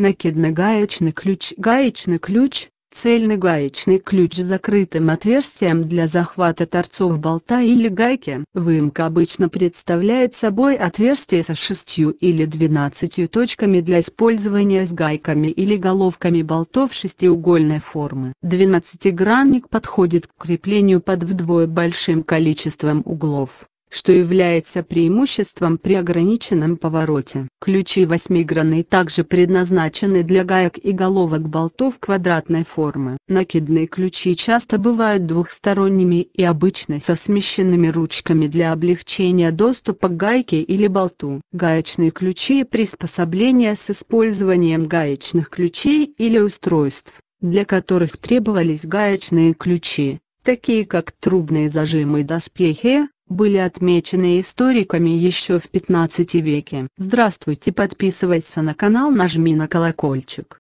накидный гаечный ключ Гаечный ключ – цельный гаечный ключ с закрытым отверстием для захвата торцов болта или гайки. Выемка обычно представляет собой отверстие со шестью или двенадцатью точками для использования с гайками или головками болтов шестиугольной формы. Двенадцатигранник подходит к креплению под вдвое большим количеством углов что является преимуществом при ограниченном повороте. Ключи восьмигранные также предназначены для гаек и головок болтов квадратной формы. Накидные ключи часто бывают двухсторонними и обычно со смещенными ручками для облегчения доступа к гайке или болту. Гаечные ключи и приспособления с использованием гаечных ключей или устройств, для которых требовались гаечные ключи такие как трубные зажимы и доспехи, были отмечены историками еще в 15 веке. Здравствуйте, подписывайся на канал, нажми на колокольчик.